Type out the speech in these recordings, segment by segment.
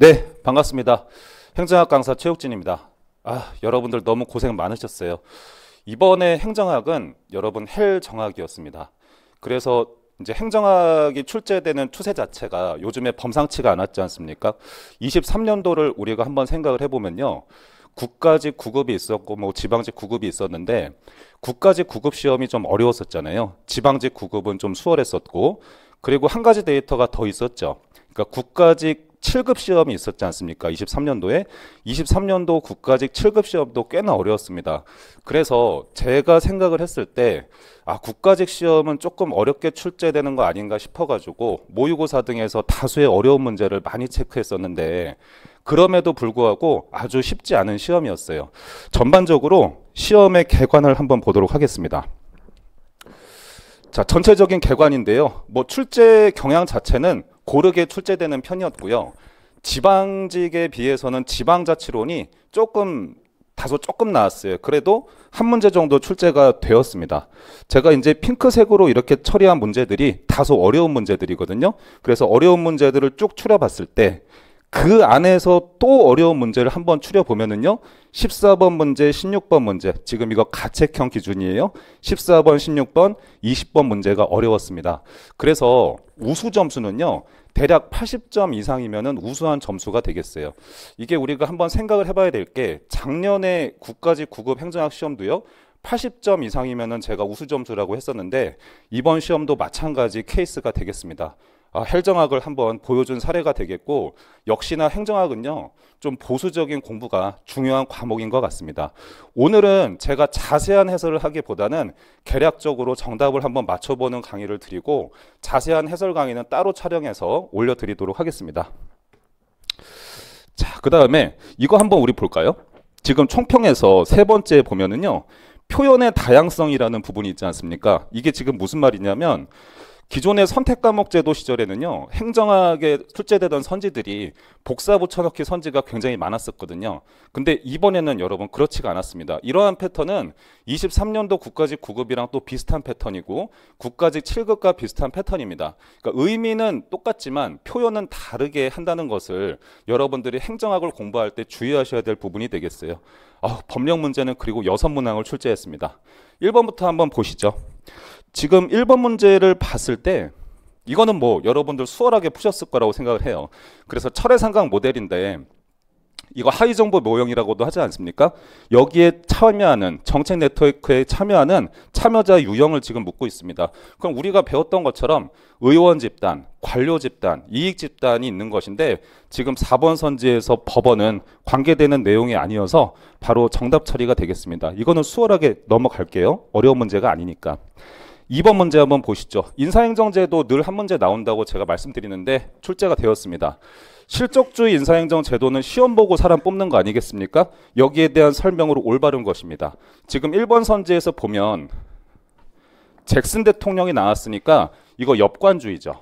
네, 반갑습니다. 행정학 강사 최욱진입니다. 아, 여러분들 너무 고생 많으셨어요. 이번에 행정학은 여러분 헬 정학이었습니다. 그래서 이제 행정학이 출제되는 추세 자체가 요즘에 범상치가 않았지 않습니까? 23년도를 우리가 한번 생각을 해보면요. 국가직 구급이 있었고 뭐 지방직 구급이 있었는데 국가직 구급 시험이 좀 어려웠었잖아요. 지방직 구급은 좀 수월했었고 그리고 한 가지 데이터가 더 있었죠. 그러니까 국가직 7급 시험이 있었지 않습니까? 23년도에 23년도 국가직 7급 시험도 꽤나 어려웠습니다. 그래서 제가 생각을 했을 때 아, 국가직 시험은 조금 어렵게 출제되는 거 아닌가 싶어 가지고 모의고사 등에서 다수의 어려운 문제를 많이 체크했었는데 그럼에도 불구하고 아주 쉽지 않은 시험이었어요. 전반적으로 시험의 개관을 한번 보도록 하겠습니다. 자, 전체적인 개관인데요. 뭐 출제 경향 자체는 고르게 출제되는 편이었고요. 지방직에 비해서는 지방자치론이 조금 다소 조금 나왔어요. 그래도 한 문제 정도 출제가 되었습니다. 제가 이제 핑크색으로 이렇게 처리한 문제들이 다소 어려운 문제들이거든요. 그래서 어려운 문제들을 쭉 추려봤을 때그 안에서 또 어려운 문제를 한번 추려보면요 14번 문제, 16번 문제. 지금 이거 가책형 기준이에요. 14번, 16번, 20번 문제가 어려웠습니다. 그래서 우수 점수는요. 대략 80점 이상이면 우수한 점수가 되겠어요. 이게 우리가 한번 생각을 해봐야 될 게 작년에 국가직 구급 행정학 시험도요. 80점 이상이면 제가 우수 점수라고 했었는데 이번 시험도 마찬가지 케이스가 되겠습니다. 혈정학을 아, 한번 보여준 사례가 되겠고 역시나 행정학은요 좀 보수적인 공부가 중요한 과목인 것 같습니다. 오늘은 제가 자세한 해설을 하기보다는 계략적으로 정답을 한번 맞춰보는 강의를 드리고 자세한 해설 강의는 따로 촬영해서 올려드리도록 하겠습니다. 자, 그 다음에 이거 한번 우리 볼까요? 지금 총평에서 세 번째 보면은요 표현의 다양성이라는 부분이 있지 않습니까? 이게 지금 무슨 말이냐면 기존의 선택 과목 제도 시절에는요 행정학에 출제되던 선지들이 복사부 쳐넣기 선지가 굉장히 많았었거든요. 근데 이번에는 여러분 그렇지가 않았습니다. 이러한 패턴은 23년도 국가직 9급이랑 또 비슷한 패턴이고 국가직 7급과 비슷한 패턴입니다. 그러니까 의미는 똑같지만 표현은 다르게 한다는 것을 여러분들이 행정학을 공부할 때 주의하셔야 될 부분이 되겠어요. 어, 법령 문제는 그리고 여섯 문항을 출제했습니다. 1번부터 한번 보시죠. 지금 1번 문제를 봤을 때 이거는 뭐 여러분들 수월하게 푸셨을 거라고 생각을 해요. 그래서 철의 삼각 모델인데 이거 하위 정보 모형이라고도 하지 않습니까? 여기에 참여하는 정책 네트워크에 참여하는 참여자 유형을 지금 묻고 있습니다. 그럼 우리가 배웠던 것처럼 의원 집단, 관료 집단, 이익 집단이 있는 것인데 지금 4번 선지에서 법원은 관계되는 내용이 아니어서 바로 정답 처리가 되겠습니다. 이거는 수월하게 넘어갈게요. 어려운 문제가 아니니까. 2번 문제 한번 보시죠. 인사행정제도 늘 한 문제 나온다고 제가 말씀드리는데 출제가 되었습니다. 실적주의 인사행정 제도는 시험 보고 사람 뽑는 거 아니겠습니까? 여기에 대한 설명으로 올바른 것입니다. 지금 1번 선지에서 보면 잭슨 대통령이 나왔으니까 이거 엽관주의죠.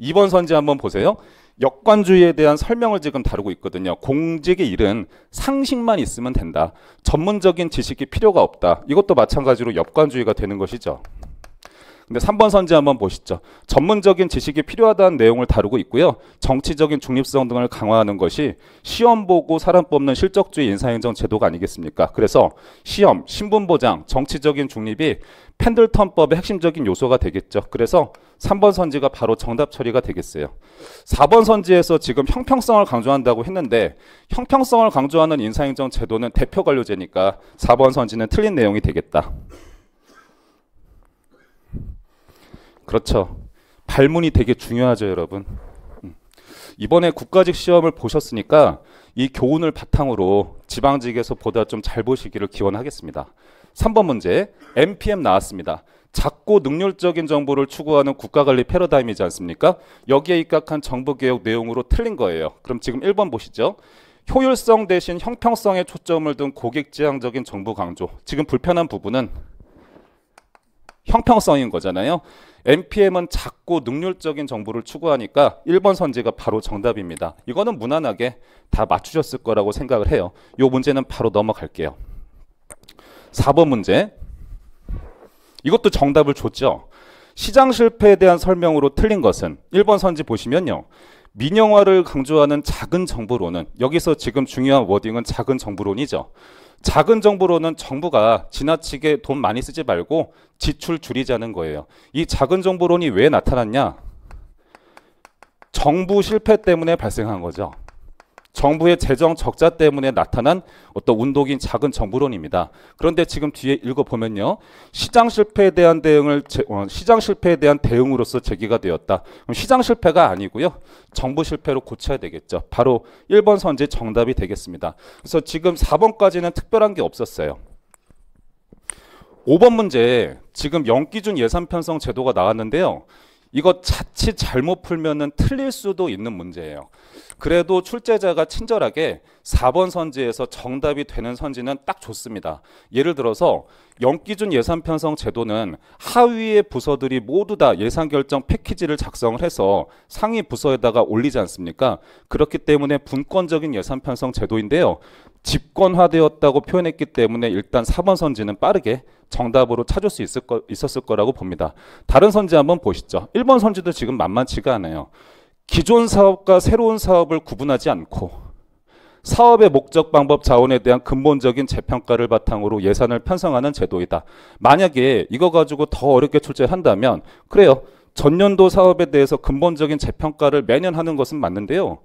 2번 선지 한번 보세요. 역관주의에 대한 설명을 지금 다루고 있거든요. 공직의 일은 상식만 있으면 된다. 전문적인 지식이 필요가 없다. 이것도 마찬가지로 역관주의가 되는 것이죠. 근데 3번 선지 한번 보시죠. 전문적인 지식이 필요하다는 내용을 다루고 있고요. 정치적인 중립성 등을 강화하는 것이 시험 보고 사람 뽑는 실적주의 인사행정 제도가 아니겠습니까? 그래서 시험, 신분 보장, 정치적인 중립이 팬들턴법의 핵심적인 요소가 되겠죠. 그래서 3번 선지가 바로 정답 처리가 되겠어요. 4번 선지에서 지금 형평성을 강조한다고 했는데 형평성을 강조하는 인사행정 제도는 대표 관료제니까 4번 선지는 틀린 내용이 되겠다. 그렇죠. 발문이 되게 중요하죠, 여러분. 음. 이번에 국가직 시험을 보셨으니까 이 교훈을 바탕으로 지방직에서 보다 좀 잘 보시기를 기원하겠습니다. 3번 문제 NPM 나왔습니다. 작고 능률적인 정보를 추구하는 국가관리 패러다임이지 않습니까? 여기에 입각한 정부개혁 내용으로 틀린 거예요. 그럼 지금 1번 보시죠. 효율성 대신 형평성에 초점을 둔 고객지향적인 정부 강조. 지금 불편한 부분은 형평성인 거잖아요. NPM은 작고 능률적인 정보를 추구하니까 1번 선지가 바로 정답입니다. 이거는 무난하게 다 맞추셨을 거라고 생각을 해요. 이 문제는 바로 넘어갈게요. 4번 문제. 이것도 정답을 줬죠. 시장 실패에 대한 설명으로 틀린 것은 1번 선지 보시면요. 민영화를 강조하는 작은 정부론은 여기서 지금 중요한 워딩은 작은 정부론이죠. 작은 정부로는 정부가 지나치게 돈 많이 쓰지 말고 지출 줄이자는 거예요. 이 작은 정부론이 왜 나타났냐? 정부 실패 때문에 발생한 거죠. 정부의 재정 적자 때문에 나타난 어떤 운동인 작은 정부론입니다. 그런데 지금 뒤에 읽어보면요. 시장 실패에 대한 대응을, 제, 어, 시장 실패에 대한 대응으로서 제기가 되었다. 그럼 시장 실패가 아니고요. 정부 실패로 고쳐야 되겠죠. 바로 1번 선제 정답이 되겠습니다. 그래서 지금 4번까지는 특별한 게 없었어요. 5번 문제, 지금 연기준 예산 편성 제도가 나왔는데요. 이거 자칫 잘못 풀면은 틀릴 수도 있는 문제예요. 그래도 출제자가 친절하게 4번 선지에서 정답이 되는 선지는 딱 좋습니다. 예를 들어서 연기준 예산 편성 제도는 하위의 부서들이 모두 다 예산 결정 패키지를 작성을 해서 상위 부서에다가 올리지 않습니까? 그렇기 때문에 분권적인 예산 편성 제도인데요. 집권화되었다고 표현했기 때문에 일단 4번 선지는 빠르게 정답으로 찾을 수 있을 거, 있었을 거라고 봅니다. 다른 선지 한번 보시죠. 1번 선지도 지금 만만치가 않아요. 기존 사업과 새로운 사업을 구분하지 않고 사업의 목적, 방법, 자원에 대한 근본적인 재평가를 바탕으로 예산을 편성하는 제도이다. 만약에 이거 가지고 더 어렵게 출제한다면 그래요. 전년도 사업에 대해서 근본적인 재평가를 매년 하는 것은 맞는데요.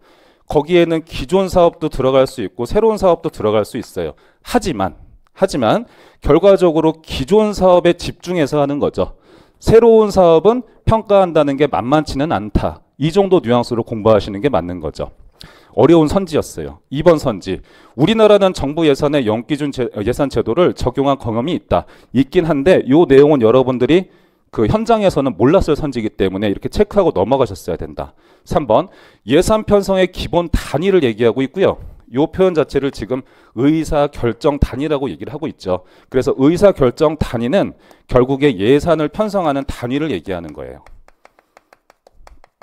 거기에는 기존 사업도 들어갈 수 있고 새로운 사업도 들어갈 수 있어요. 하지만 하지만 결과적으로 기존 사업에 집중해서 하는 거죠. 새로운 사업은 평가한다는 게 만만치는 않다. 이 정도 뉘앙스로 공부하시는 게 맞는 거죠. 어려운 선지였어요. 2번 선지. 우리나라는 정부 예산의 연기준 예산 제도를 적용한 경험이 있다. 있긴 한데 요 내용은 여러분들이 그 현장에서는 몰랐을 선지기 때문에 이렇게 체크하고 넘어가셨어야 된다. 3번 예산 편성의 기본 단위를 얘기하고 있고요. 요 표현 자체를 지금 의사 결정 단위라고 얘기를 하고 있죠. 그래서 의사 결정 단위는 결국에 예산을 편성하는 단위를 얘기하는 거예요.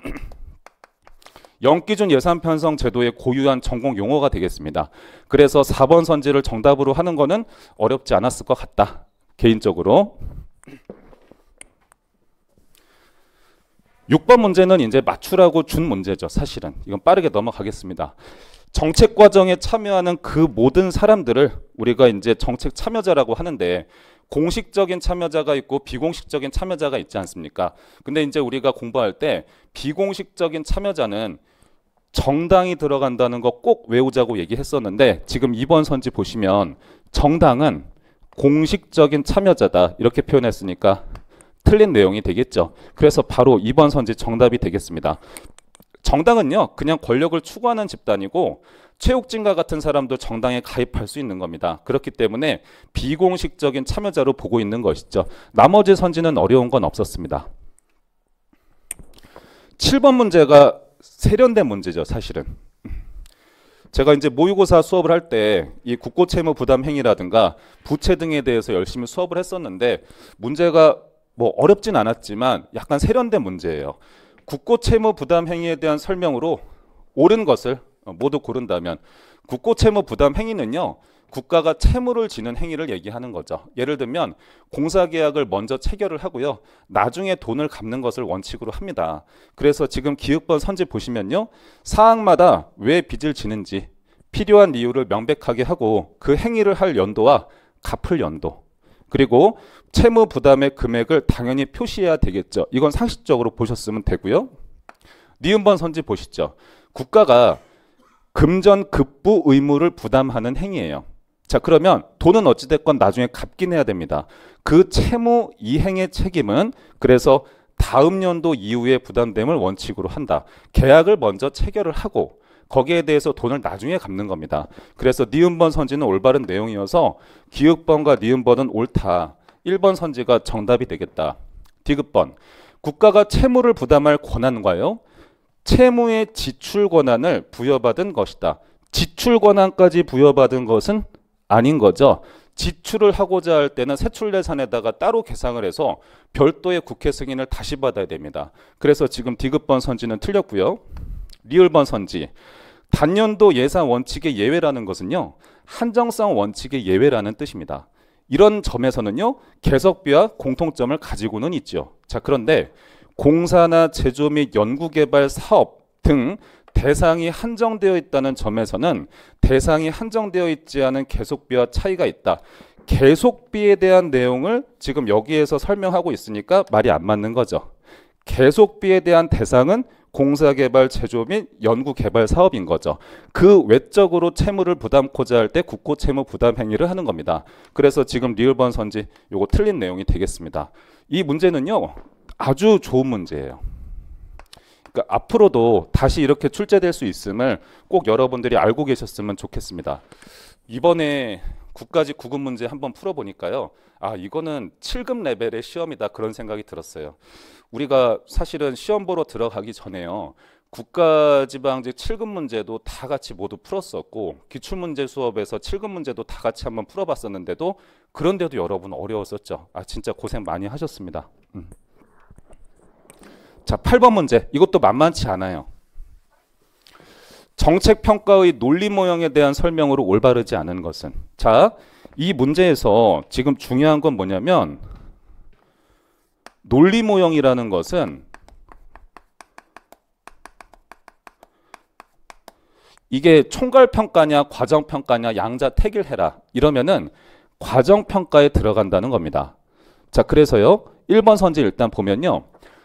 영기준 예산 편성 제도의 고유한 전공 용어가 되겠습니다. 그래서 4번 선지를 정답으로 하는 거는 어렵지 않았을 것 같다. 개인적으로. 6번 문제는 이제 맞추라고 준 문제죠. 사실은 이건 빠르게 넘어가겠습니다. 정책 과정에 참여하는 그 모든 사람들을 우리가 이제 정책 참여자라고 하는데 공식적인 참여자가 있고 비공식적인 참여자가 있지 않습니까? 근데 이제 우리가 공부할 때 비공식적인 참여자는 정당이 들어간다는 거 꼭 외우자고 얘기했었는데 지금 2번 선지 보시면 정당은 공식적인 참여자다 이렇게 표현했으니까 틀린 내용이 되겠죠. 그래서 바로 2번 선지 정답이 되겠습니다. 정당은요, 그냥 권력을 추구하는 집단이고, 최욱진과 같은 사람도 정당에 가입할 수 있는 겁니다. 그렇기 때문에 비공식적인 참여자로 보고 있는 것이죠. 나머지 선지는 어려운 건 없었습니다. 7번 문제가 세련된 문제죠, 사실은. 제가 이제 모의고사 수업을 할 때 이 국고 채무 부담 행위라든가 부채 등에 대해서 열심히 수업을 했었는데 문제가 뭐 어렵진 않았지만 약간 세련된 문제예요. 국고 채무 부담 행위에 대한 설명으로 옳은 것을 어, 모두 고른다면 국고 채무 부담 행위는요. 국가가 채무를 지는 행위를 얘기하는 거죠. 예를 들면 공사 계약을 먼저 체결을 하고요. 나중에 돈을 갚는 것을 원칙으로 합니다. 그래서 지금 기획본 선지 보시면요. 사항마다 왜 빚을 지는지 필요한 이유를 명백하게 하고 그 행위를 할 연도와 갚을 연도 그리고 채무 부담의 금액을 당연히 표시해야 되겠죠. 이건 상식적으로 보셨으면 되고요. 니은번 선지 보시죠. 국가가 금전 급부 의무를 부담하는 행위예요. 자 그러면 돈은 어찌됐건 나중에 갚긴 해야 됩니다. 그 채무 이행의 책임은 그래서 다음 연도 이후에 부담됨을 원칙으로 한다. 계약을 먼저 체결을 하고 거기에 대해서 돈을 나중에 갚는 겁니다. 그래서 니은번 선지는 올바른 내용이어서 기읍번과 니은번은 옳다. 1번 선지가 정답이 되겠다. 디귿번 국가가 채무를 부담할 권한과요. 채무의 지출 권한을 부여받은 것이다. 지출 권한까지 부여받은 것은 아닌 거죠. 지출을 하고자 할 때는 세출예산에다가 따로 계상을 해서 별도의 국회 승인을 다시 받아야 됩니다. 그래서 지금 디귿번 선지는 틀렸고요. 리을번 선지. 단년도 예산 원칙의 예외라는 것은요. 한정성 원칙의 예외라는 뜻입니다. 이런 점에서는요. 개석비와 공통점을 가지고는 있죠. 자, 그런데 공사나 제조 및 연구개발 사업 등 대상이 한정되어 있다는 점에서는 대상이 한정되어 있지 않은 계속비와 차이가 있다. 계속비에 대한 내용을 지금 여기에서 설명하고 있으니까 말이 안 맞는 거죠. 계속비에 대한 대상은 공사개발, 제조 및 연구개발 사업인 거죠. 그 외적으로 채무를 부담코자 할 때 국고채무 부담 행위를 하는 겁니다. 그래서 지금 리을번 선지 요거 틀린 내용이 되겠습니다. 이 문제는요. 아주 좋은 문제예요. 그러니까 앞으로도 다시 이렇게 출제될 수 있음을 꼭 여러분들이 알고 계셨으면 좋겠습니다. 이번에 국가직 구급 문제 한번 풀어보니까요. 아 이거는 7급 레벨의 시험이다 그런 생각이 들었어요. 우리가 사실은 시험 보러 들어가기 전에요. 국가지방직 7급 문제도 다 같이 모두 풀었었고 기출문제 수업에서 7급 문제도 다 같이 한번 풀어봤었는데도 그런데도 여러분 어려웠었죠. 아 진짜 고생 많이 하셨습니다. 음. 자 8번 문제 이것도 만만치 않아요. 정책평가의 논리 모형에 대한 설명으로 올바르지 않은 것은 자이 문제에서 지금 중요한 건 뭐냐면 논리 모형이라는 것은 이게 총괄 평가냐 과정 평가냐 양자 택일해라 이러면은 과정 평가에 들어간다는 겁니다. 자 그래서요 1번 선지 일단 보면요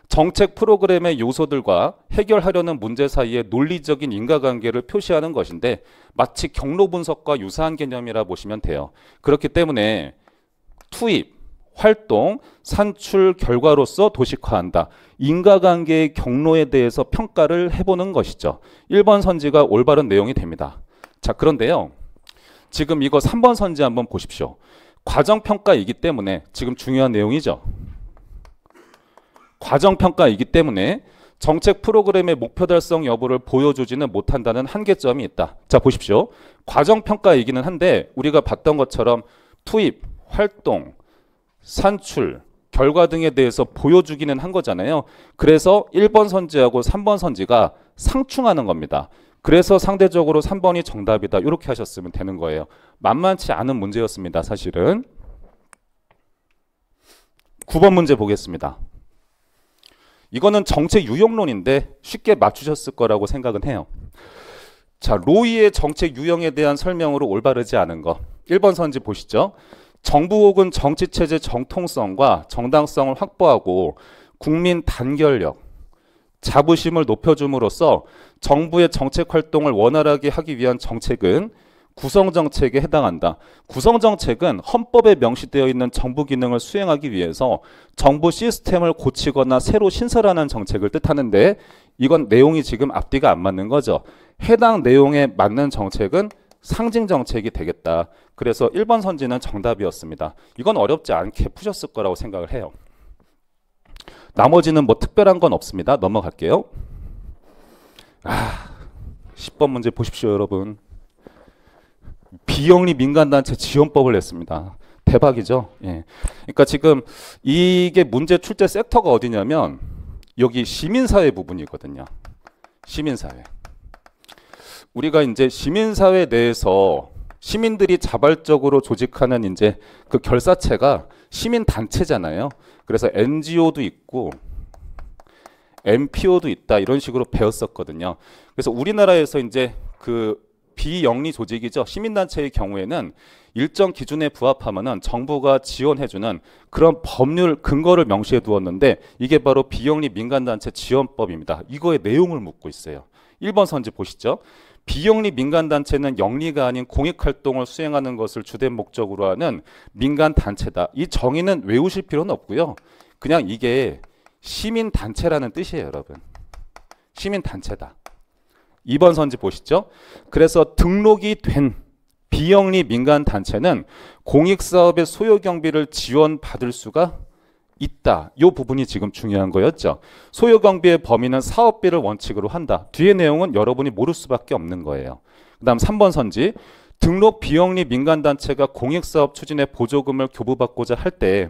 정책 프로그램의 요소들과 해결하려는 문제 사이의 논리적인 인과관계를 표시하는 것인데 마치 경로 분석과 유사한 개념이라 보시면 돼요. 그렇기 때문에 투입, 활동, 산출 결과로서 도식화한다. 인과관계의 경로에 대해서 평가를 해보는 것이죠. 1번 선지가 올바른 내용이 됩니다. 자, 그런데요. 지금 이거 3번 선지 한번 보십시오. 과정평가이기 때문에 지금 중요한 내용이죠. 과정평가이기 때문에 정책 프로그램의 목표 달성 여부를 보여주지는 못한다는 한계점이 있다. 자, 보십시오. 과정평가이기는 한데 우리가 봤던 것처럼 투입, 활동, 산출, 결과 등에 대해서 보여주기는 한 거잖아요. 그래서 1번 선지하고 3번 선지가 상충하는 겁니다. 그래서 상대적으로 3번이 정답이다. 이렇게 하셨으면 되는 거예요. 만만치 않은 문제였습니다. 사실은. 9번 문제 보겠습니다. 이거는 정책 유형론인데 쉽게 맞추셨을 거라고 생각은 해요. 자, 로이의 정책 유형에 대한 설명으로 올바르지 않은 거. 1번 선지 보시죠. 정부 혹은 정치체제 정통성과 정당성을 확보하고 국민 단결력, 자부심을 높여줌으로써 정부의 정책 활동을 원활하게 하기 위한 정책은 구성정책에 해당한다. 구성정책은 헌법에 명시되어 있는 정부 기능을 수행하기 위해서 정부 시스템을 고치거나 새로 신설하는 정책을 뜻하는데 이건 내용이 지금 앞뒤가 안 맞는 거죠. 해당 내용에 맞는 정책은 상징 정책이 되겠다. 그래서 1번 선지는 정답이었습니다. 이건 어렵지 않게 푸셨을 거라고 생각을 해요. 나머지는 뭐 특별한 건 없습니다. 넘어갈게요. 아, 10번 문제 보십시오, 여러분. 비영리 민간단체 지원법을 냈습니다. 대박이죠. 예. 그러니까 지금 이게 문제 출제 섹터가 어디냐면 여기 시민사회 부분이거든요. 시민사회. 우리가 이제 시민사회 내에서 시민들이 자발적으로 조직하는 이제 그 결사체가 시민단체잖아요. 그래서 NGO도 있고 MPO도 있다 이런 식으로 배웠었거든요. 그래서 우리나라에서 이제 그 비영리 조직이죠. 시민단체의 경우에는 일정 기준에 부합하면 정부가 지원해주는 그런 법률 근거를 명시해 두었는데 이게 바로 비영리 민간단체 지원법입니다. 이거의 내용을 묻고 있어요. 1번 선지 보시죠. 비영리 민간단체는 영리가 아닌 공익활동을 수행하는 것을 주된 목적으로 하는 민간단체다. 이 정의는 외우실 필요는 없고요. 그냥 이게 시민단체라는 뜻이에요, 여러분. 시민단체다. 2번 선지 보시죠. 그래서 등록이 된 비영리 민간 단체는 공익사업의 소요 경비를 지원받을 수가 있다. 이 부분이 지금 중요한 거였죠. 소요 경비의 범위는 사업비를 원칙으로 한다. 뒤에 내용은 여러분이 모를 수밖에 없는 거예요. 그다음 3번 선지 등록 비영리 민간단체가 공익사업 추진에 보조금을 교부받고자 할때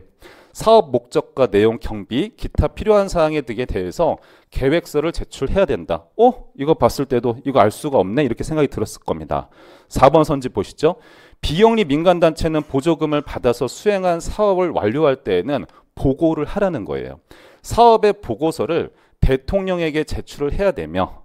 사업 목적과 내용 경비, 기타 필요한 사항에 대해서 계획서를 제출해야 된다. 어? 이거 봤을 때도 이거 알 수가 없네. 이렇게 생각이 들었을 겁니다. 4번 선지 보시죠. 비영리 민간단체는 보조금을 받아서 수행한 사업을 완료할 때에는 보고를 하라는 거예요. 사업의 보고서를 대통령에게 제출을 해야 되며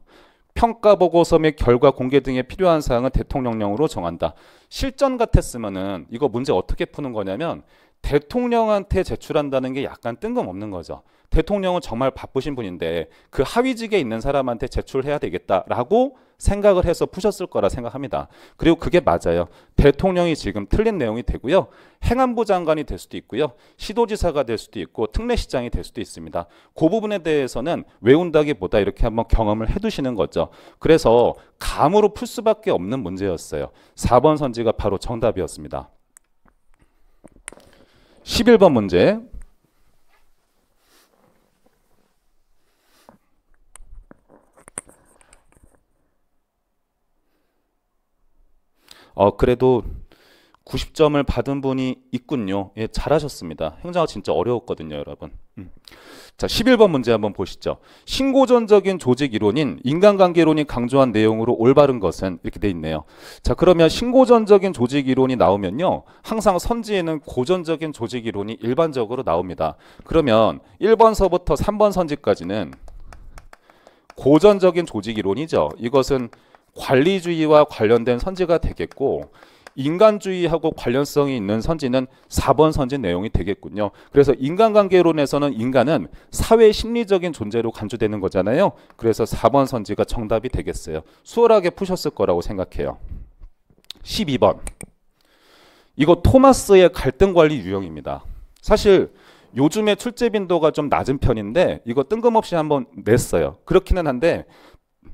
평가 보고서 및 결과 공개 등에 필요한 사항은 대통령령으로 정한다. 실전 같았으면은 이거 문제 어떻게 푸는 거냐면 대통령한테 제출한다는 게 약간 뜬금없는 거죠. 대통령은 정말 바쁘신 분인데 그 하위직에 있는 사람한테 제출해야 되겠다라고 생각을 해서 푸셨을 거라 생각합니다. 그리고 그게 맞아요. 대통령이 지금 틀린 내용이 되고요. 행안부 장관이 될 수도 있고요. 시도지사가 될 수도 있고 특례시장이 될 수도 있습니다. 그 부분에 대해서는 외운다기보다 이렇게 한번 경험을 해두시는 거죠. 그래서 감으로 풀 수밖에 없는 문제였어요. 4번 선지가 바로 정답이었습니다. 11번 문제. 어, 그래도 90점을 받은 분이 있군요. 예, 잘하셨습니다. 행정학 진짜 어려웠거든요, 여러분. 음. 자, 11번 문제 한번 보시죠. 신고전적인 조직 이론인 인간관계론이 강조한 내용으로 올바른 것은 이렇게 돼 있네요. 자, 그러면 신고전적인 조직 이론이 나오면요. 항상 선지에는 고전적인 조직 이론이 일반적으로 나옵니다. 그러면 1번서부터 3번 선지까지는 고전적인 조직 이론이죠. 이것은 관리주의와 관련된 선지가 되겠고 인간주의하고 관련성이 있는 선지는 4번 선지 내용이 되겠군요. 그래서 인간관계론에서는 인간은 사회 심리적인 존재로 간주되는 거잖아요. 그래서 4번 선지가 정답이 되겠어요. 수월하게 푸셨을 거라고 생각해요. 12번. 이거 토마스의 갈등 관리 유형입니다. 사실 요즘에 출제 빈도가 좀 낮은 편인데 이거 뜬금없이 한번 냈어요. 그렇기는 한데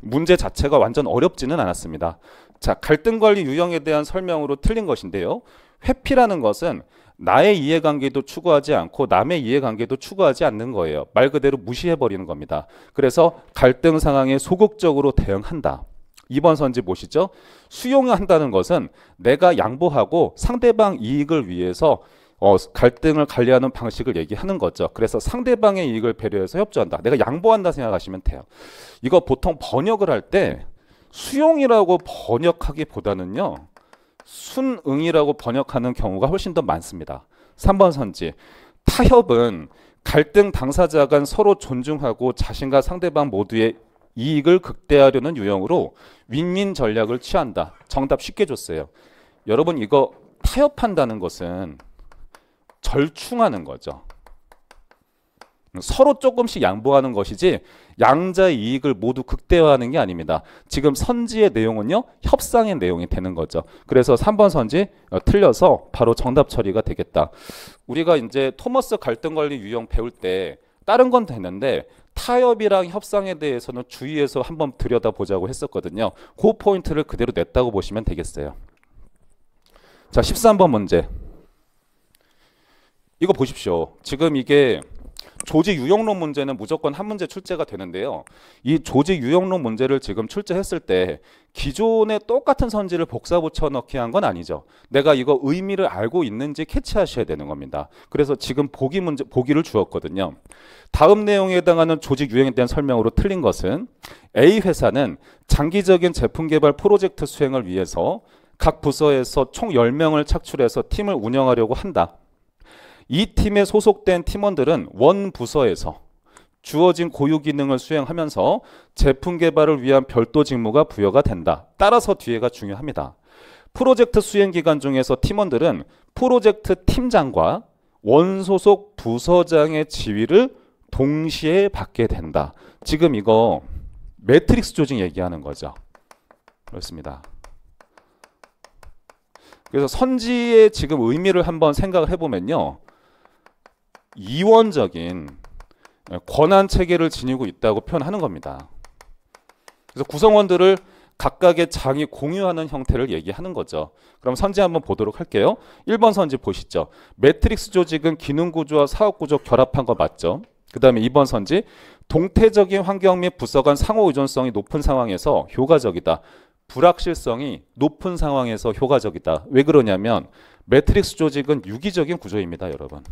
문제 자체가 완전 어렵지는 않았습니다. 자, 갈등 관리 유형에 대한 설명으로 틀린 것인데요. 회피라는 것은 나의 이해관계도 추구하지 않고 남의 이해관계도 추구하지 않는 거예요. 말 그대로 무시해버리는 겁니다. 그래서 갈등 상황에 소극적으로 대응한다. 2번 선지 보시죠. 수용한다는 것은 내가 양보하고 상대방 이익을 위해서 어, 갈등을 관리하는 방식을 얘기하는 거죠. 그래서 상대방의 이익을 배려해서 협조한다. 내가 양보한다 생각하시면 돼요. 이거 보통 번역을 할때 수용이라고 번역하기보다는요. 순응이라고 번역하는 경우가 훨씬 더 많습니다. 3번 선지. 타협은 갈등 당사자 간 서로 존중하고 자신과 상대방 모두의 이익을 극대화하려는 유형으로 윈윈 전략을 취한다. 정답 쉽게 줬어요. 여러분 이거 타협한다는 것은 절충하는 거죠. 서로 조금씩 양보하는 것이지 양자의 이익을 모두 극대화하는 게 아닙니다. 지금 선지의 내용은요. 협상의 내용이 되는 거죠. 그래서 3번 선지 어, 틀려서 바로 정답 처리가 되겠다. 우리가 이제 토머스 갈등관리 유형 배울 때 다른 건 되는데 타협이랑 협상에 대해서는 주의해서 한번 들여다보자고 했었거든요. 그 포인트를 그대로 냈다고 보시면 되겠어요. 자 13번 문제 이거 보십시오. 지금 이게 조지 유형론 문제는 무조건 한 문제 출제가 되는데요. 이 조지 유형론 문제를 지금 출제했을 때 기존의 똑같은 선지를 복사 붙여넣기 한 건 아니죠. 내가 이거 의미를 알고 있는지 캐치하셔야 되는 겁니다. 그래서 지금 보기 문제 보기를 주었거든요. 다음 내용에 해당하는 조직 유형에 대한 설명으로 틀린 것은 A 회사는 장기적인 제품 개발 프로젝트 수행을 위해서 각 부서에서 총 10명을 착출해서 팀을 운영하려고 한다. 이 팀에 소속된 팀원들은 원 부서에서 주어진 고유 기능을 수행하면서 제품 개발을 위한 별도 직무가 부여가 된다. 따라서 뒤에가 중요합니다. 프로젝트 수행 기간 중에서 팀원들은 프로젝트 팀장과 원소속 부서장의 지위를 동시에 받게 된다. 지금 이거 매트릭스 조직 얘기하는 거죠. 그렇습니다. 그래서 선지의 지금 의미를 한번 생각을 해보면요. 이원적인 권한 체계를 지니고 있다고 표현하는 겁니다. 그래서 구성원들을 각각의 장이 공유하는 형태를 얘기하는 거죠. 그럼 선지 한번 보도록 할게요. 1번 선지 보시죠. 매트릭스 조직은 기능 구조와 사업 구조 결합한 거 맞죠? 그 다음에 2번 선지 동태적인 환경 및 부서 간 상호 의존성이 높은 상황에서 효과적이다. 불확실성이 높은 상황에서 효과적이다. 왜 그러냐면 매트릭스 조직은 유기적인 구조입니다, 여러분.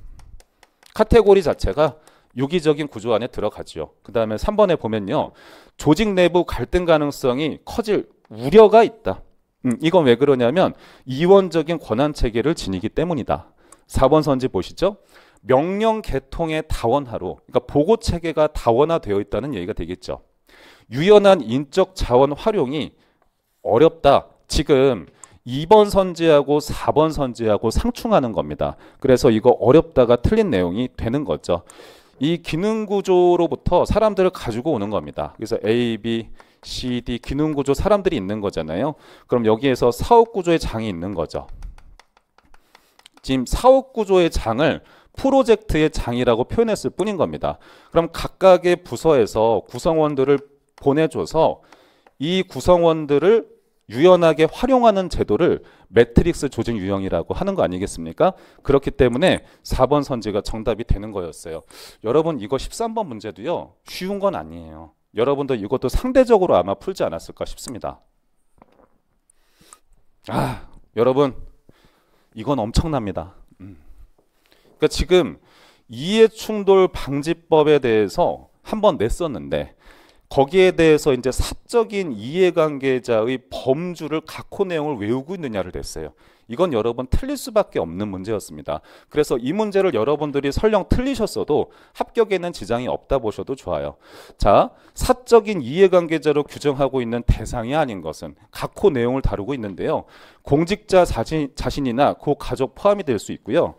카테고리 자체가 유기적인 구조 안에 들어가죠. 그 다음에 3번에 보면요. 조직 내부 갈등 가능성이 커질 우려가 있다. 음, 이건 왜 그러냐면 이원적인 권한 체계를 지니기 때문이다. 4번 선지 보시죠. 명령 개통의 다원화로 그러니까 보고 체계가 다원화되어 있다는 얘기가 되겠죠. 유연한 인적 자원 활용이 어렵다. 지금 2번 선지하고 4번 선지하고 상충하는 겁니다. 그래서 이거 어렵다가 틀린 내용이 되는 거죠. 이 기능 구조로부터 사람들을 가지고 오는 겁니다. 그래서 A, B, C, D 기능 구조 사람들이 있는 거잖아요. 그럼 여기에서 사업 구조의 장이 있는 거죠. 지금 사업 구조의 장을 프로젝트의 장이라고 표현했을 뿐인 겁니다. 그럼 각각의 부서에서 구성원들을 보내줘서 이 구성원들을 유연하게 활용하는 제도를 매트릭스 조직 유형이라고 하는 거 아니겠습니까? 그렇기 때문에 4번 선지가 정답이 되는 거였어요. 여러분 이거 13번 문제도요. 쉬운 건 아니에요. 여러분도 이것도 상대적으로 아마 풀지 않았을까 싶습니다. 아, 여러분 이건 엄청납니다. 음. 그러니까 지금 이해충돌 방지법에 대해서 한 번 냈었는데 거기에 대해서 이제 사적인 이해관계자의 범주를 각호 내용을 외우고 있느냐를 냈어요. 이건 여러 분 틀릴 수밖에 없는 문제였습니다. 그래서 이 문제를 여러분들이 설령 틀리셨어도 합격에는 지장이 없다 보셔도 좋아요. 자, 사적인 이해관계자로 규정하고 있는 대상이 아닌 것은 각호 내용을 다루고 있는데요. 공직자 자신, 자신이나 그 가족 포함이 될 수 있고요.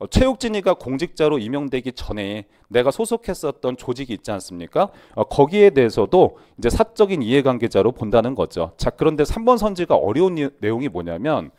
어, 체육진이가 공직자로 임명되기 전에 내가 소속했었던 조직이 있지 않습니까? 어, 거기에 대해서도 이제 사적인 이해관계자로 본다는 거죠. 자, 그런데 3번 선지가 어려운 이, 내용이 뭐냐면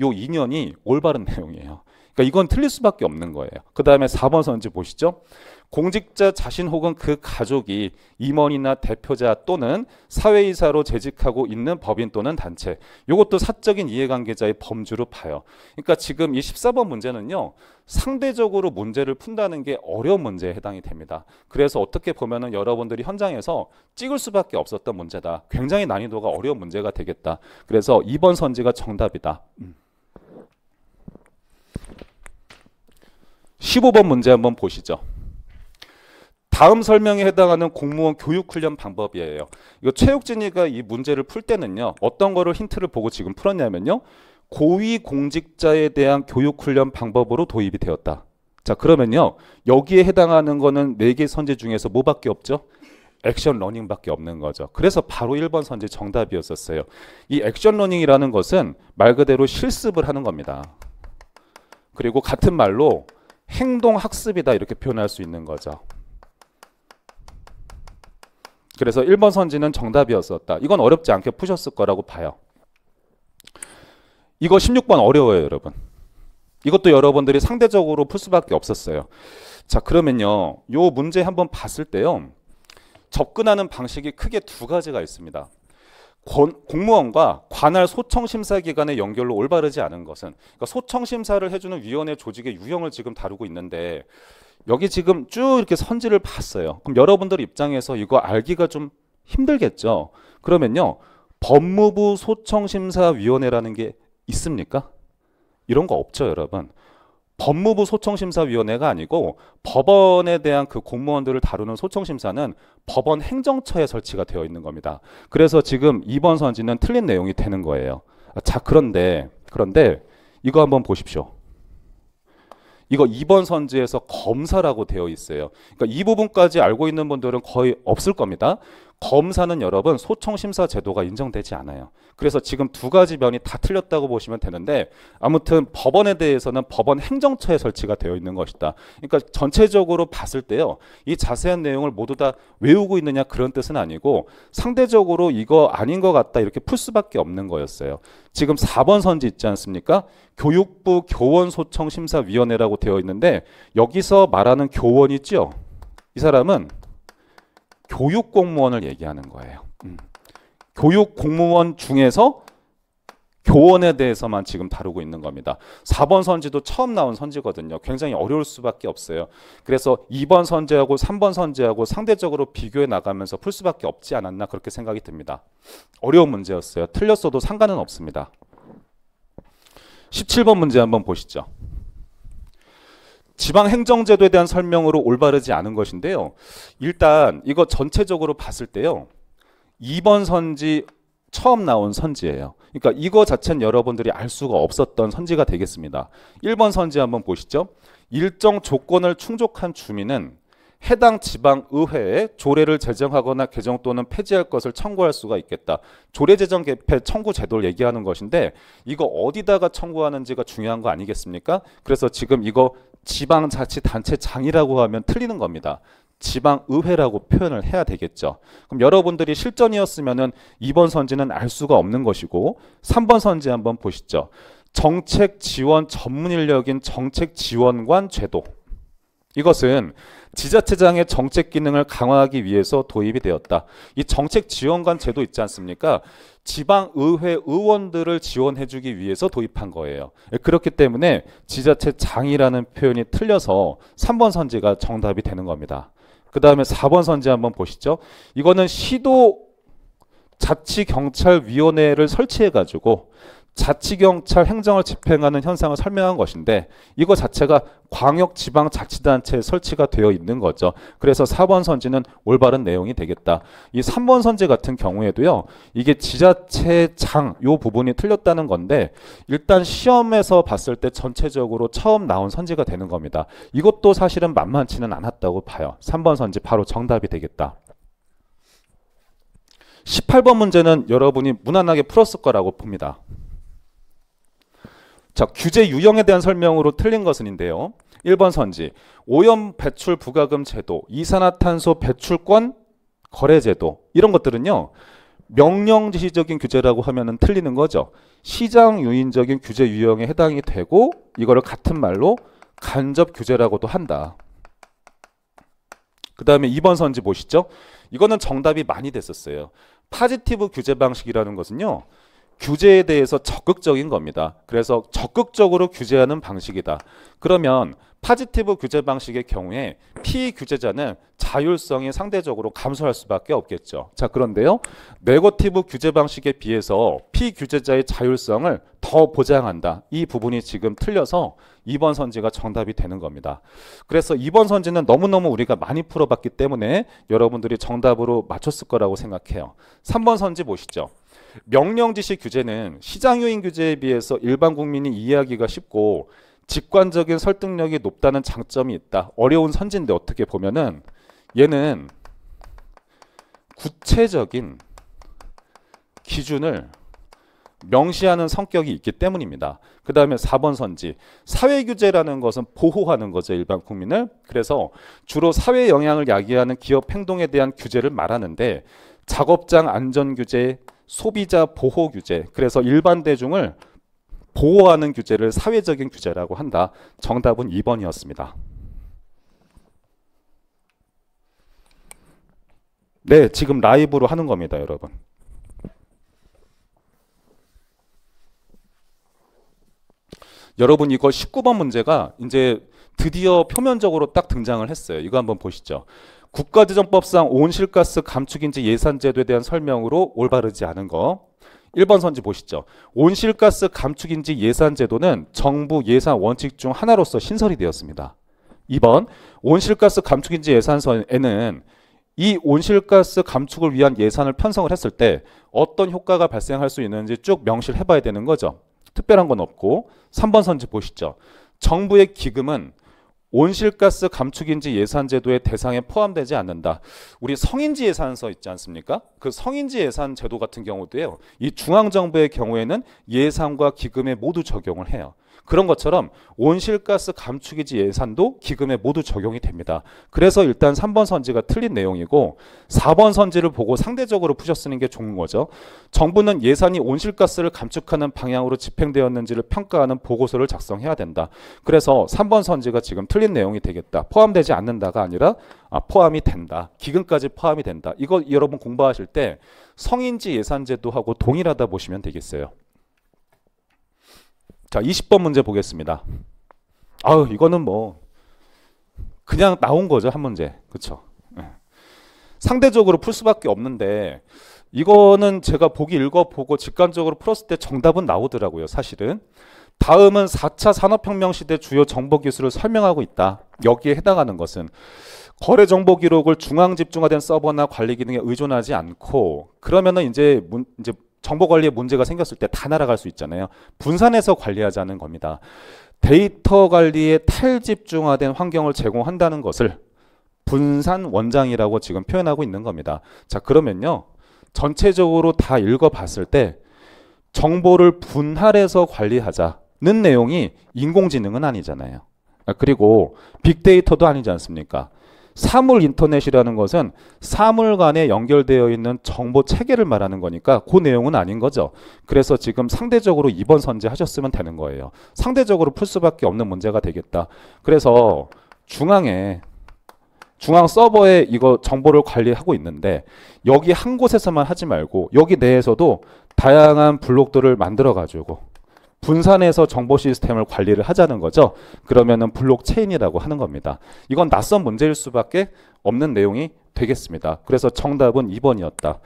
요 2년이 올바른 내용이에요. 그러니까 이건 틀릴 수밖에 없는 거예요. 그 다음에 4번 선지 보시죠. 공직자 자신 혹은 그 가족이 임원이나 대표자 또는 사회이사로 재직하고 있는 법인 또는 단체 이것도 사적인 이해관계자의 범주로 봐요. 그러니까 지금 이 14번 문제는요. 상대적으로 문제를 푼다는 게 어려운 문제에 해당이 됩니다. 그래서 어떻게 보면은 여러분들이 현장에서 찍을 수밖에 없었던 문제다. 굉장히 난이도가 어려운 문제가 되겠다. 그래서 2번 선지가 정답이다. 음. 15번 문제 한번 보시죠. 다음 설명에 해당하는 공무원 교육 훈련 방법이에요. 이거 최욱진이가 이 문제를 풀 때는요. 어떤 거를 힌트를 보고 지금 풀었냐면요. 고위 공직자에 대한 교육 훈련 방법으로 도입이 되었다. 자, 그러면요. 여기에 해당하는 거는 네개 선제 중에서 뭐밖에 없죠? 액션 러닝밖에 없는 거죠. 그래서 바로 1번 선제 정답이었었어요. 이 액션 러닝이라는 것은 말 그대로 실습을 하는 겁니다. 그리고 같은 말로 행동 학습이다 이렇게 표현할 수 있는 거죠. 그래서 1번 선지는 정답이었었다. 이건 어렵지 않게 푸셨을 거라고 봐요. 이거 16번 어려워요, 여러분. 이것도 여러분들이 상대적으로 풀 수밖에 없었어요. 자, 그러면요. 요 문제 한번 봤을 때요. 접근하는 방식이 크게 두 가지가 있습니다. 권, 공무원과 관할 소청 심사 기관의 연결로 올바르지 않은 것은 그러니까 소청 심사를 해주는 위원회 조직의 유형을 지금 다루고 있는데 여기 지금 쭉 이렇게 선지를 봤어요. 그럼 여러분들 입장에서 이거 알기가 좀 힘들겠죠. 그러면요 법무부 소청 심사위원회라는 게 있습니까? 이런 거 없죠, 여러분. 법무부 소청심사위원회가 아니고 법원에 대한 그 공무원들을 다루는 소청심사는 법원 행정처에 설치가 되어 있는 겁니다. 그래서 지금 2번 선지는 틀린 내용이 되는 거예요. 아, 자, 그런데, 그런데 이거 한번 보십시오. 이거 2번 선지에서 검사라고 되어 있어요. 그러니까 이 부분까지 알고 있는 분들은 거의 없을 겁니다. 검사는 여러분 소청 심사 제도가 인정되지 않아요. 그래서 지금 두 가지 면이 다 틀렸다고 보시면 되는데 아무튼 법원에 대해서는 법원 행정처에 설치가 되어 있는 것이다. 그러니까 전체적으로 봤을 때요. 이 자세한 내용을 모두 다 외우고 있느냐 그런 뜻은 아니고 상대적으로 이거 아닌 것 같다 이렇게 풀 수밖에 없는 거였어요. 지금 4번 선지 있지 않습니까? 교육부 교원 소청 심사 위원회라고 되어 있는데 여기서 말하는 교원이죠. 이 사람은 교육 공무원을 얘기하는 거예요. 음. 교육 공무원 중에서 교원에 대해서만 지금 다루고 있는 겁니다. 4번 선지도 처음 나온 선지거든요. 굉장히 어려울 수밖에 없어요. 그래서 2번 선지하고 3번 선지하고 상대적으로 비교해 나가면서 풀 수밖에 없지 않았나 그렇게 생각이 듭니다. 어려운 문제였어요. 틀렸어도 상관은 없습니다. 17번 문제 한번 보시죠. 지방행정제도에 대한 설명으로 올바르지 않은 것인데요. 일단 이거 전체적으로 봤을 때요. 2번 선지 처음 나온 선지예요. 그러니까 이거 자체는 여러분들이 알 수가 없었던 선지가 되겠습니다. 1번 선지 한번 보시죠. 일정 조건을 충족한 주민은 해당 지방의회에 조례를 제정하거나 개정 또는 폐지할 것을 청구할 수가 있겠다. 조례 제정 개폐 청구 제도를 얘기하는 것인데 이거 어디다가 청구하는지가 중요한 거 아니겠습니까? 그래서 지금 이거 지방자치단체장이라고 하면 틀리는 겁니다. 지방의회라고 표현을 해야 되겠죠. 그럼 여러분들이 실전이었으면 2번 선지는 알 수가 없는 것이고 3번 선지 한번 보시죠. 정책 지원 전문 인력인 정책 지원관 제도. 이것은 지자체장의 정책 기능을 강화하기 위해서 도입이 되었다. 이 정책 지원관 제도 있지 않습니까? 지방의회 의원들을 지원해주기 위해서 도입한 거예요. 예, 그렇기 때문에 지자체장이라는 표현이 틀려서 3번 선지가 정답이 되는 겁니다. 그 다음에 4번 선지 한번 보시죠. 이거는 시도 자치경찰위원회를 설치해가지고 자치경찰 행정을 집행하는 현상을 설명한 것인데 이거 자체가 광역지방자치단체에 설치가 되어 있는 거죠. 그래서 4번 선지는 올바른 내용이 되겠다. 이 3번 선지 같은 경우에도요. 이게 지자체장 요 부분이 틀렸다는 건데 일단 시험에서 봤을 때 전체적으로 처음 나온 선지가 되는 겁니다. 이것도 사실은 만만치는 않았다고 봐요. 3번 선지 바로 정답이 되겠다. 18번 문제는 여러분이 무난하게 풀었을 거라고 봅니다. 자, 규제 유형에 대한 설명으로 틀린 것은인데요. 1번 선지, 오염 배출 부가금 제도, 이산화탄소 배출권 거래 제도 이런 것들은요. 명령 지시적인 규제라고 하면은 틀리는 거죠. 시장 유인적인 규제 유형에 해당이 되고 이거를 같은 말로 간접 규제라고도 한다. 그 다음에 2번 선지 보시죠. 이거는 정답이 많이 됐었어요. 파지티브 규제 방식이라는 것은요. 규제에 대해서 적극적인 겁니다. 그래서 적극적으로 규제하는 방식이다. 그러면 파지티브 규제 방식의 경우에 피규제자는 자율성이 상대적으로 감소할 수밖에 없겠죠. 자 그런데요. 네거티브 규제 방식에 비해서 피규제자의 자율성을 더 보장한다. 이 부분이 지금 틀려서 2번 선지가 정답이 되는 겁니다. 그래서 2번 선지는 너무너무 우리가 많이 풀어봤기 때문에 여러분들이 정답으로 맞췄을 거라고 생각해요. 3번 선지 보시죠. 명령 지시 규제는 시장 요인 규제에 비해서 일반 국민이 이해하기가 쉽고 직관적인 설득력이 높다는 장점이 있다. 어려운 선지인데 어떻게 보면은 얘는 구체적인 기준을 명시하는 성격이 있기 때문입니다. 그 다음에 4번 선지. 사회규제라는 것은 보호하는 거죠, 일반 국민을. 그래서 주로 사회 영향을 야기하는 기업 행동에 대한 규제를 말하는데 작업장 안전규제, 소비자 보호규제, 그래서 일반 대중을 보호하는 규제를 사회적인 규제라고 한다. 정답은 2번이었습니다. 네, 지금 라이브로 하는 겁니다, 여러분. 여러분 이거 19번 문제가 이제 드디어 표면적으로 딱 등장을 했어요. 이거 한번 보시죠. 국가재정법상 온실가스 감축인지 예산제도에 대한 설명으로 올바르지 않은 거. 1번 선지 보시죠. 온실가스 감축인지 예산 제도는 정부 예산 원칙 중 하나로서 신설이 되었습니다. 2번 온실가스 감축인지 예산서에는 이 온실가스 감축을 위한 예산을 편성을 했을 때 어떤 효과가 발생할 수 있는지 쭉 명시를 해봐야 되는 거죠. 특별한 건 없고 3번 선지 보시죠. 정부의 기금은 온실가스 감축인지 예산제도의 대상에 포함되지 않는다. 우리 성인지 예산서 있지 않습니까? 그 성인지 예산 제도 같은 경우도요. 이 중앙정부의 경우에는 예산과 기금에 모두 적용을 해요. 그런 것처럼 온실가스 감축이지 예산도 기금에 모두 적용이 됩니다. 그래서 일단 3번 선지가 틀린 내용이고 4번 선지를 보고 상대적으로 푸셨으는 게 좋은 거죠. 정부는 예산이 온실가스를 감축하는 방향으로 집행되었는지를 평가하는 보고서를 작성해야 된다. 그래서 3번 선지가 지금 틀린 내용이 되겠다. 포함되지 않는다가 아니라 아, 포함이 된다. 기금까지 포함이 된다. 이거 여러분 공부하실 때 성인지 예산제도하고 동일하다 보시면 되겠어요. 자, 20번 문제 보겠습니다. 아 이거는 뭐 그냥 나온 거죠, 한 문제. 그렇죠? 상대적으로 풀 수밖에 없는데 이거는 제가 보기 읽어보고 직관적으로 풀었을 때 정답은 나오더라고요, 사실은. 다음은 4차 산업혁명 시대 주요 정보 기술을 설명하고 있다. 여기에 해당하는 것은 거래 정보 기록을 중앙 집중화된 서버나 관리 기능에 의존하지 않고 그러면은 이제 문, 이제 정보 관리에 문제가 생겼을 때 다 날아갈 수 있잖아요. 분산해서 관리하자는 겁니다. 데이터 관리에 탈집중화된 환경을 제공한다는 것을 분산 원장이라고 지금 표현하고 있는 겁니다. 자, 그러면요. 전체적으로 다 읽어봤을 때 정보를 분할해서 관리하자는 내용이 인공지능은 아니잖아요. 아, 그리고 빅데이터도 아니지 않습니까? 사물 인터넷이라는 것은 사물 간에 연결되어 있는 정보 체계를 말하는 거니까 그 내용은 아닌 거죠. 그래서 지금 상대적으로 2번 선제하셨으면 되는 거예요. 상대적으로 풀 수밖에 없는 문제가 되겠다. 그래서 중앙에 중앙 서버에 이거 정보를 관리하고 있는데 여기 한 곳에서만 하지 말고 여기 내에서도 다양한 블록들을 만들어 가지고 분산해서 정보 시스템을 관리를 하자는 거죠. 그러면은 블록체인이라고 하는 겁니다. 이건 낯선 문제일 수밖에 없는 내용이 되겠습니다. 그래서 정답은 2번이었다.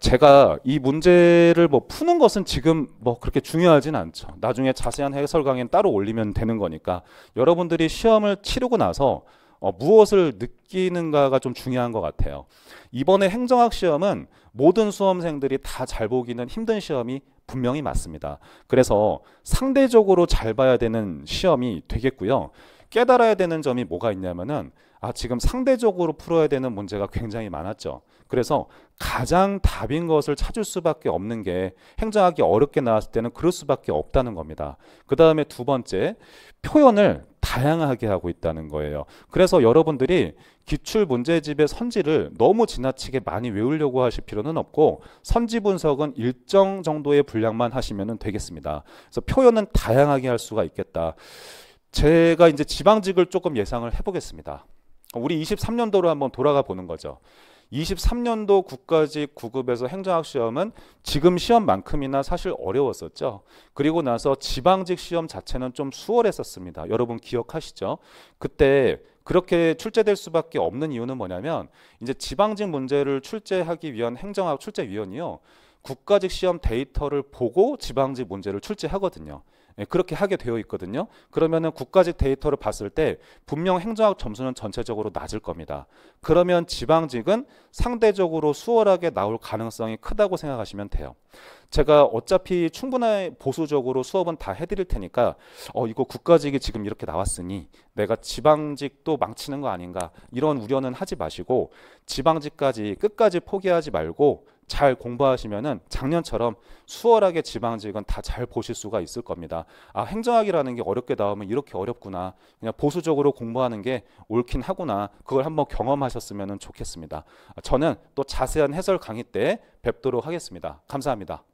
제가 이 문제를 뭐 푸는 것은 지금 뭐 그렇게 중요하진 않죠. 나중에 자세한 해설 강의는 따로 올리면 되는 거니까 여러분들이 시험을 치르고 나서 어, 무엇을 느끼는가가 좀 중요한 것 같아요. 이번에 행정학 시험은 모든 수험생들이 다 잘 보기는 힘든 시험이 분명히 맞습니다. 그래서 상대적으로 잘 봐야 되는 시험이 되겠고요. 깨달아야 되는 점이 뭐가 있냐면은 아, 지금 상대적으로 풀어야 되는 문제가 굉장히 많았죠. 그래서 가장 답인 것을 찾을 수밖에 없는 게 행정학이 어렵게 나왔을 때는 그럴 수밖에 없다는 겁니다. 그 다음에 두 번째, 표현을 다양하게 하고 있다는 거예요. 그래서 여러분들이 기출 문제집의 선지를 너무 지나치게 많이 외우려고 하실 필요는 없고 선지 분석은 일정 정도의 분량만 하시면 되겠습니다. 그래서 표현은 다양하게 할 수가 있겠다. 제가 이제 지방직을 조금 예상을 해보겠습니다. 우리 23년도로 한번 돌아가 보는 거죠. 23년도 국가직 구급에서 행정학 시험은 지금 시험만큼이나 사실 어려웠었죠. 그리고 나서 지방직 시험 자체는 좀 수월했었습니다. 여러분 기억하시죠? 그때 그렇게 출제될 수밖에 없는 이유는 뭐냐면 이제 지방직 문제를 출제하기 위한 행정학 출제위원이요. 국가직 시험 데이터를 보고 지방직 문제를 출제하거든요. 예, 그렇게 하게 되어 있거든요. 그러면은 국가직 데이터를 봤을 때 분명 행정학 점수는 전체적으로 낮을 겁니다. 그러면 지방직은 상대적으로 수월하게 나올 가능성이 크다고 생각하시면 돼요. 제가 어차피 충분히 보수적으로 수업은 다 해드릴 테니까 어 이거 국가직이 지금 이렇게 나왔으니 내가 지방직도 망치는 거 아닌가 이런 우려는 하지 마시고 지방직까지 끝까지 포기하지 말고 잘 공부하시면은 작년처럼 수월하게 지방직은 다 잘 보실 수가 있을 겁니다. 아 행정학이라는 게 어렵게 나오면 이렇게 어렵구나. 그냥 보수적으로 공부하는 게 옳긴 하구나. 그걸 한번 경험하셨으면 좋겠습니다. 아, 저는 또 자세한 해설 강의 때 뵙도록 하겠습니다. 감사합니다.